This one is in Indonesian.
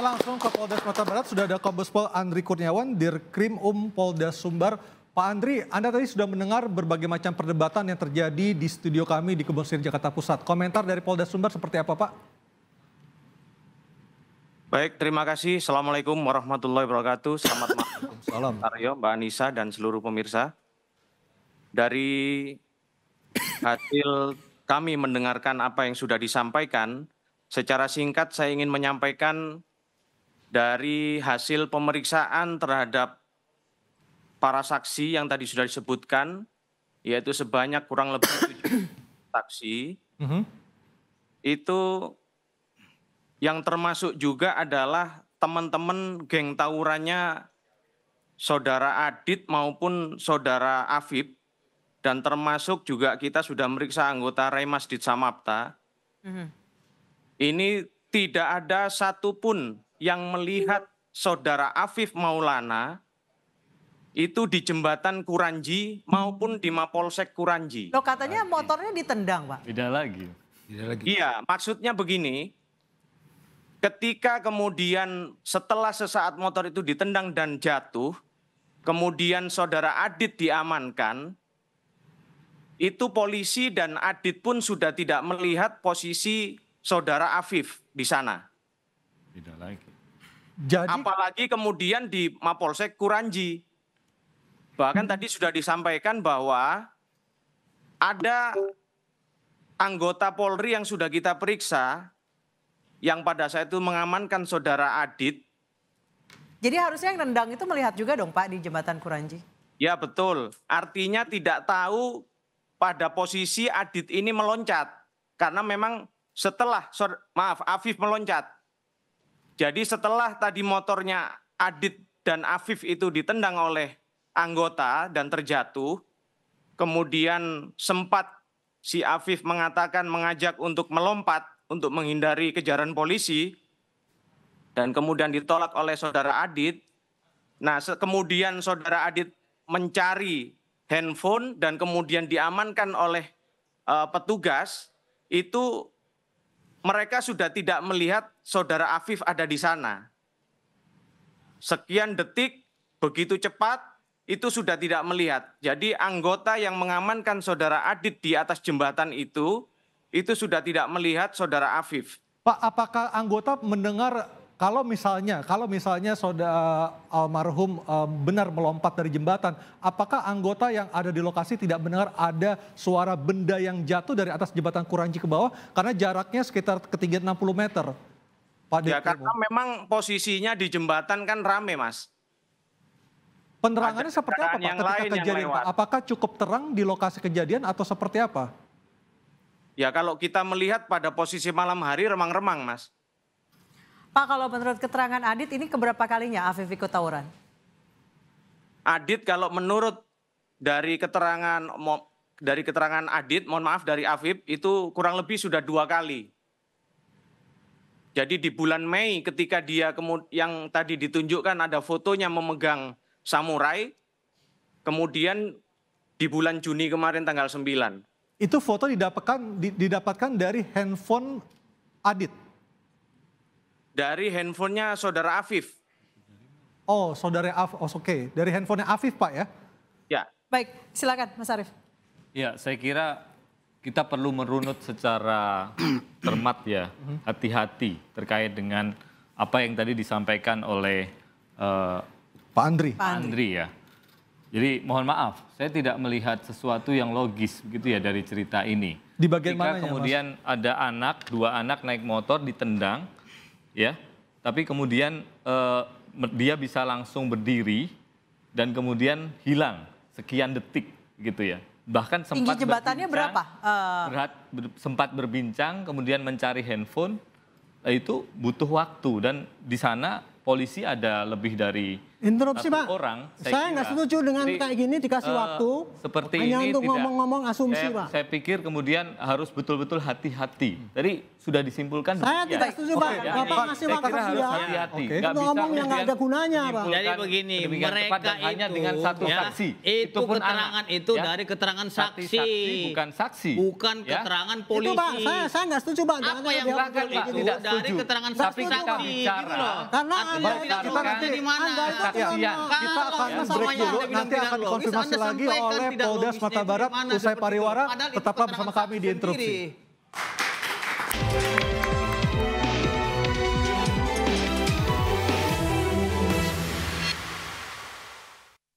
Kita langsung ke Polda Sumatera Barat, sudah ada Kombespol Pol Andri Kurniawan, Dirkrim Um Polda Sumbar. Pak Andri, Anda tadi sudah mendengar berbagai macam perdebatan yang terjadi di studio kami di Kebon Jakarta Pusat. Komentar dari Polda Sumbar seperti apa, Pak? Baik, terima kasih. Assalamualaikum warahmatullahi wabarakatuh. Selamat malam, Salam. Aryo, Mbak Anissa, dan seluruh pemirsa. Dari hasil kami mendengarkan apa yang sudah disampaikan, secara singkat saya ingin menyampaikan dari hasil pemeriksaan terhadap para saksi yang tadi sudah disebutkan, yaitu sebanyak kurang lebih tujuh saksi, mm -hmm. itu yang termasuk juga adalah teman-teman geng tawurannya saudara Adit maupun saudara Afib, dan termasuk juga kita sudah meriksa anggota Remas Samapta, Mm -hmm. Ini tidak ada satupun yang melihat saudara Afif Maulana itu di jembatan Kuranji maupun di Mapolsek Kuranji. Loh katanya lagi. motornya ditendang, Pak. Tidak lagi. Tidak lagi. Iya, maksudnya begini. Ketika kemudian setelah sesaat motor itu ditendang dan jatuh, kemudian saudara Adit diamankan, itu polisi dan Adit pun sudah tidak melihat posisi saudara Afif di sana. Tidak lagi. Jadi, Apalagi kemudian di Mapolsek Kuranji. Bahkan tadi sudah disampaikan bahwa ada anggota Polri yang sudah kita periksa yang pada saat itu mengamankan saudara Adit. Jadi harusnya yang nendang itu melihat juga dong Pak di jembatan Kuranji. Ya betul. Artinya tidak tahu pada posisi Adit ini meloncat karena memang setelah maaf Afif meloncat jadi setelah tadi motornya Adit dan Afif itu ditendang oleh anggota dan terjatuh, kemudian sempat si Afif mengatakan mengajak untuk melompat untuk menghindari kejaran polisi dan kemudian ditolak oleh saudara Adit. Nah, kemudian saudara Adit mencari handphone dan kemudian diamankan oleh uh, petugas itu mereka sudah tidak melihat saudara Afif ada di sana. Sekian detik, begitu cepat, itu sudah tidak melihat. Jadi anggota yang mengamankan saudara Adit di atas jembatan itu, itu sudah tidak melihat saudara Afif. Pak, apakah anggota mendengar kalau misalnya kalau misalnya saudara eh, almarhum eh, benar melompat dari jembatan, apakah anggota yang ada di lokasi tidak mendengar ada suara benda yang jatuh dari atas jembatan Kuranji ke bawah karena jaraknya sekitar ketinggian 60 meter? Pak ya karena memang posisinya di jembatan kan rame mas. Penerangannya ada seperti apa Pak yang ketika lain kejadian yang Pak? Apakah cukup terang di lokasi kejadian atau seperti apa? Ya kalau kita melihat pada posisi malam hari remang-remang mas. Pak kalau menurut keterangan Adit ini keberapa kalinya Afif ikut tawuran? Adit kalau menurut dari keterangan dari keterangan Adit, mohon maaf dari Afif itu kurang lebih sudah dua kali. Jadi di bulan Mei ketika dia yang tadi ditunjukkan ada fotonya memegang samurai, kemudian di bulan Juni kemarin tanggal 9. Itu foto didapatkan didapatkan dari handphone Adit. Dari handphonenya saudara Afif. Oh, saudara Afif. Oh, Oke, okay. dari handphonenya Afif, Pak ya? Ya. Baik, silakan Mas Arif. Ya, saya kira kita perlu merunut secara termat ya, hati-hati terkait dengan apa yang tadi disampaikan oleh uh, Pak Andri. Pak Andri ya. Jadi mohon maaf, saya tidak melihat sesuatu yang logis gitu ya dari cerita ini. Di bagian mananya, Kemudian mas? ada anak, dua anak naik motor ditendang, ya. Tapi kemudian eh, dia bisa langsung berdiri dan kemudian hilang sekian detik gitu ya. Bahkan sempat Tinggi jembatannya berapa? Eh. Berat, ber, sempat berbincang kemudian mencari handphone itu butuh waktu dan di sana polisi ada lebih dari interupsi pak orang saya nggak setuju dengan jadi, kayak gini dikasih uh, waktu seperti hanya ini untuk ngomong-ngomong asumsi saya, pak saya pikir kemudian harus betul-betul hati-hati Jadi sudah disimpulkan saya ya. tidak setuju pak okay, bapak ya, ngasih waktu harus hati-hati okay. untuk ngomong yang nggak ada gunanya pak jadi begini mereka itu hanya dengan satu ya, saksi itu, itu keterangan anak, itu ya. dari keterangan saksi. saksi bukan saksi bukan ya. keterangan polisi itu pak saya saya nggak setuju pak apa yang bukan itu dari keterangan saksi gitu bicara. karena kita nanti di mana Iya, iya. kita akan break dulu, nanti akan dikonfirmasi lagi oleh Polda Sumatera Barat usai gitu, gitu. pariwara. Tetaplah bersama kami di Interupsi.